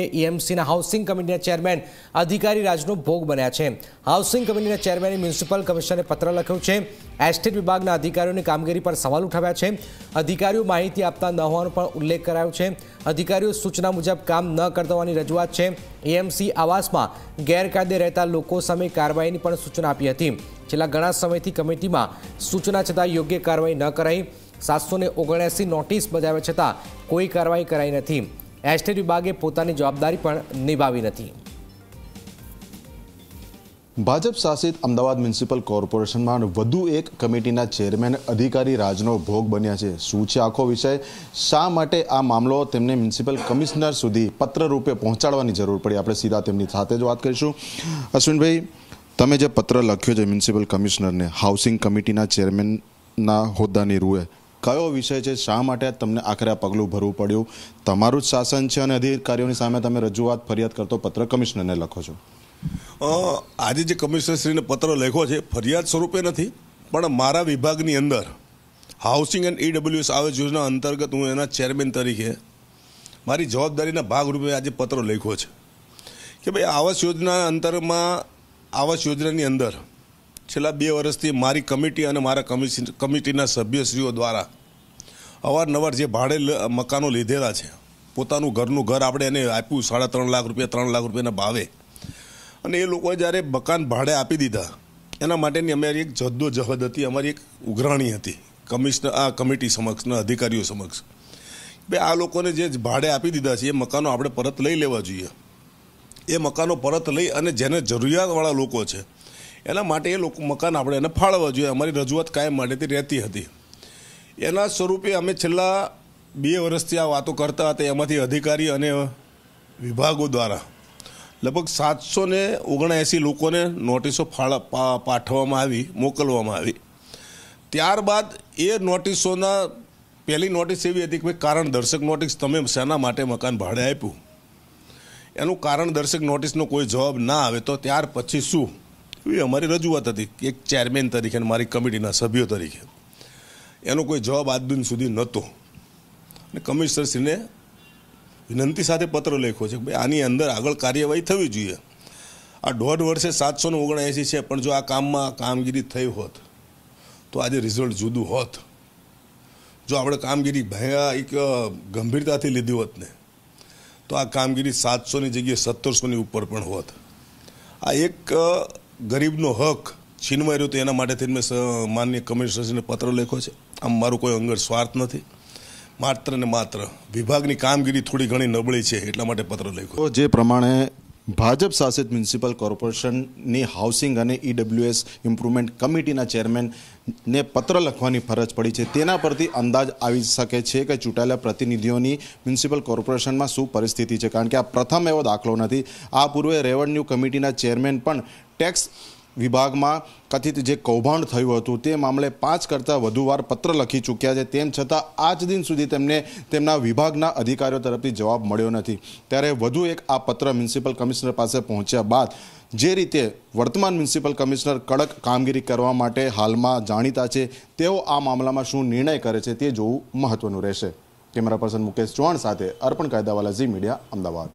એએમસીના housing કમિટીના chairman અધિકારી રાજનો ભોગ બન્યા છે હાઉસિંગ કમિટીના ચેરમેને મ્યુનિસિપલ કમિશનરને પત્ર લખ્યો છે એસ્ટેટ વિભાગના અધિકારીઓની કામગીરી પર સવાલ ઉઠાવ્યા છે અધિકારીઓ માહિતી આપતા ન હોવાનો પણ ઉલ્લેખ કરાયો છે અધિકારીઓ સૂચના મુજબ કામ ન કરતા હોવાની રજૂઆત છે એએમસી આવાસમાં ગેરકાયદે રહેતા લોકો સામે કાર્યવાહીની પણ સૂચના આપી હતી છેલ્લા ઘણા સમયથી કમિટીમાં સૂચના છતાં યોગ્ય કાર્યવાહી ન કરાઈ સાતસો ઓગણએંસી નોટિસ બજાવ્યા છતાં કોઈ કાર્યવાહી કરાઈ નથી એસ્ટેટ વિભાગે પોતાની જવાબદારી પણ નિભાવી નથી ભાજપ શાસિત અમદાવાદ મ્યુનિસિપલ કોર્પોરેશનમાં વધુ એક કમિટીના ચેરમેન અધિકારી રાજનો ભોગ બન્યા છે શું છે આખો વિષય શા માટે આ મામલો તેમને મ્યુનિસિપલ કમિશનર સુધી પત્ર રૂપે પહોંચાડવાની જરૂર પડી આપણે સીધા તેમની સાથે જ વાત કરીશું અશ્વિનભાઈ તમે જે પત્ર લખ્યો છે મ્યુનિસિપલ કમિશનરને હાઉસિંગ કમિટીના ચેરમેનના હોદ્દાની રૂએ કયો વિષય છે શા માટે તમને આખરે આ પગલું ભરવું પડ્યું તમારું જ શાસન છે અને અધિકારીઓની સામે તમે રજૂઆત ફરિયાદ કરતો પત્ર કમિશનરને લખો છો આજે જે કમિશનરશ્રીને પત્ર લખ્યો છે ફરિયાદ સ્વરૂપે નથી પણ મારા વિભાગની અંદર હાઉસિંગ એન્ડ ઈડબ્લ્યુએસ આવાસ યોજના અંતર્ગત હું એના ચેરમેન તરીકે મારી જવાબદારીના ભાગરૂપે આજે પત્ર લખ્યો છે કે ભાઈ આવાસ યોજના અંતરમાં આવાસ યોજનાની અંદર છેલ્લા બે વર્ષથી મારી કમિટી અને મારા કમિટીના સભ્યશ્રીઓ દ્વારા અવારનવાર જે ભાડે મકાનો લીધેલા છે પોતાનું ઘરનું ઘર આપણે એને આપ્યું સાડા ત્રણ લાખ રૂપિયા ત્રણ લાખ રૂપિયાના ભાવે અને એ લોકોએ જ્યારે મકાન ભાડે આપી દીધા એના માટેની અમારી એક જદ્દો જહદ હતી અમારી એક ઉઘરાણી હતી કમિશનર આ કમિટી સમક્ષના અધિકારીઓ સમક્ષ બે આ લોકોને જે ભાડે આપી દીધા છે એ મકાનો આપણે પરત લઈ લેવા જોઈએ એ મકાનો પરત લઈ અને જેને જરૂરિયાતવાળા લોકો છે એના માટે એ લોકો મકાન આપણે એને ફાળવવા જોઈએ અમારી રજૂઆત કાયમ માટેથી રહેતી હતી એના સ્વરૂપે અમે છેલ્લા બે વર્ષથી આ વાતો કરતા હતા એમાંથી અધિકારી અને વિભાગો દ્વારા લગભગ સાતસો ને ઓગણએંસી લોકોને નોટિસો ફાળા પાઠવવામાં આવી મોકલવામાં આવી ત્યારબાદ એ નોટિસોના પહેલી નોટિસ એવી હતી કે ભાઈ કારણ દર્શક નોટિસ તમે શેના માટે મકાન ભાડે આપ્યું એનું કારણ દર્શક નોટિસનો કોઈ જવાબ ના આવે તો ત્યાર પછી શું એ અમારી રજૂઆત હતી એક ચેરમેન તરીકે અને મારી કમિટીના સભ્યો તરીકે એનો કોઈ જવાબ આજ દિન સુધી નહોતો અને કમિશનરશ્રીને વિનંતી સાથે પત્ર લખ્યો છે ભાઈ આની અંદર આગળ કાર્યવાહી થવી જોઈએ આ દોઢ વર્ષે સાતસો ને ઓગણએંસી છે પણ જો આ કામમાં કામગીરી થઈ હોત તો આજે રિઝલ્ટ જુદું હોત જો આપણે કામગીરી ભયા એક ગંભીરતાથી લીધી હોત ને તો આ કામગીરી સાતસોની જગ્યાએ સત્તરસોની ઉપર પણ હોત આ એક ગરીબનો હક છીનવાઈ રહ્યો તો એના માટે થઈને મેં માન્ય કમિશનરશ્રીને પત્ર લખ્યો છે આમ મારું કોઈ અંગર સ્વાર્થ નથી માત્ર ને માત્ર વિભાગની કામગીરી થોડી ઘણી નબળી છે એટલા માટે પત્ર લખ્યો જે પ્રમાણે ભાજપ શાસિત મ્યુનિસિપલ કોર્પોરેશનની હાઉસિંગ અને ઈડબ્લ્યુએસ ઇમ્પ્રુવમેન્ટ કમિટીના ચેરમેનને પત્ર લખવાની ફરજ પડી છે તેના પરથી અંદાજ આવી શકે છે કે ચૂંટાયેલા પ્રતિનિધિઓની મ્યુનિસિપલ કોર્પોરેશનમાં શું પરિસ્થિતિ છે કારણ કે આ પ્રથમ એવો દાખલો નથી આ પૂર્વે રેવન્યુ કમિટીના ચેરમેન પણ ટેક્સ વિભાગમાં કથિત જે કૌભાંડ થયું હતું તે મામલે પાંચ કરતાં વધુ વાર પત્ર લખી ચૂક્યા છે તેમ છતાં આજ દિન સુધી તેમને તેમના વિભાગના અધિકારીઓ તરફથી જવાબ મળ્યો નથી ત્યારે વધુ એક આ પત્ર મ્યુનિસિપલ કમિશનર પાસે પહોંચ્યા બાદ જે રીતે વર્તમાન મ્યુનિસિપલ કમિશનર કડક કામગીરી કરવા માટે હાલમાં જાણીતા છે તેઓ આ મામલામાં શું નિર્ણય કરે છે તે જોવું મહત્વનું રહેશે કેમેરા પર્સન મુકેશ ચૌહાણ સાથે અર્પણ કાયદાવાલા ઝી મીડિયા અમદાવાદ